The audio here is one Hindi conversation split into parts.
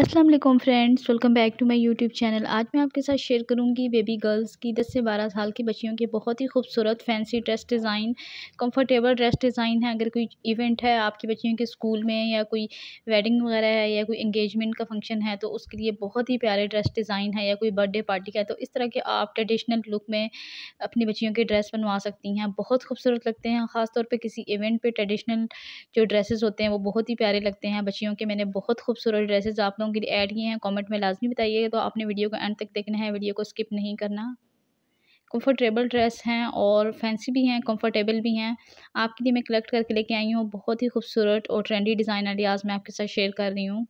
अस्सलाम वालेकुम friends welcome back to my YouTube channel आज मैं आपके साथ शेयर करूंगी बेबी गर्ल्स की 10 से 12 साल की बच्चियों के बहुत ही खूबसूरत fancy dress design comfortable dress design है अगर कोई इवेंट है आपकी बच्चियों के स्कूल में या कोई वेडिंग वगैरह है या कोई इंगेजमेंट का फंक्शन है तो उसके लिए बहुत ही प्यारे ड्रेस डिज़ाइन है या कोई बर्थडे पार्टी का है तो इस तरह के आप ट्रेडिशनल लुक में अपनी बच्चियों के ड्रेस बनवा सकती हैं बहुत खूबसूरत लगते हैं ख़ासतौर पर किसी इवेंट पर ट्रेडिशनल जो ड्रेसेज होते हैं वो बहुत ही प्यारे लगते हैं बच्चियों के मैंने बहुत खूबसूरत ड्रेसेज आप लोगों के ऐड किए हैं कमेंट में लाजमी बताइए तो आपने वीडियो को एंड तक देखना है वीडियो को स्किप नहीं करना कंफर्टेबल ड्रेस हैं और फैंसी भी हैं कंफर्टेबल भी हैं आपके लिए मैं कलेक्ट करके लेके आई हूँ बहुत ही खूबसूरत और ट्रेंडी डिज़ाइन आइडियाज़ मैं आपके साथ शेयर कर रही हूँ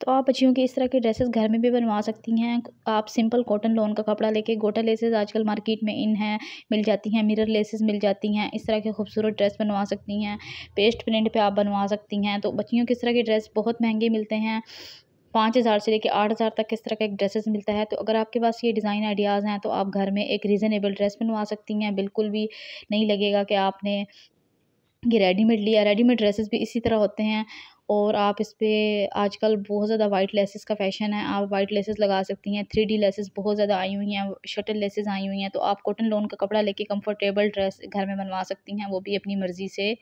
तो आप बच्चियों की इस तरह के ड्रेसेस घर में भी बनवा सकती हैं आप सिंपल कॉटन लोन का कपड़ा लेके गोटा लेसेस आजकल मार्केट में इन हैं मिल जाती हैं मिरर लेसेस मिल जाती हैं इस तरह के खूबसूरत ड्रेस बनवा सकती हैं पेस्ट प्रिंट पे आप बनवा सकती हैं तो बच्चियों के इस तरह के ड्रेस बहुत महंगे मिलते हैं पाँच हज़ार से लेकर आठ हज़ार तक किस तरह का एक ड्रेसेस मिलता है तो अगर आपके पास ये डिज़ाइन आइडियाज़ हैं तो आप घर में एक रीज़नेबल ड्रेस बनवा सकती हैं बिल्कुल भी नहीं लगेगा कि आपने ये रेडीमेड लिया रेडीमेड ड्रेसेस भी इसी तरह होते हैं और आप इस पर आजकल बहुत ज़्यादा वाइट लेसेस का फैशन है आप वाइट लेसेस लगा सकती हैं थ्री डी लेसेस बहुत ज़्यादा आई हुई हैं शटल लेसेस आई हुई हैं तो आप कॉटन लोन का कपड़ा लेके कंफर्टेबल ड्रेस घर में बनवा सकती हैं वो भी अपनी मर्ज़ी से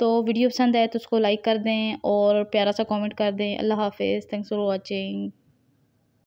तो वीडियो पसंद आए तो उसको लाइक कर दें और प्यारा सा कमेंट कर दें अल्लाह हाफिज़ थैंक्स फॉर वाचिंग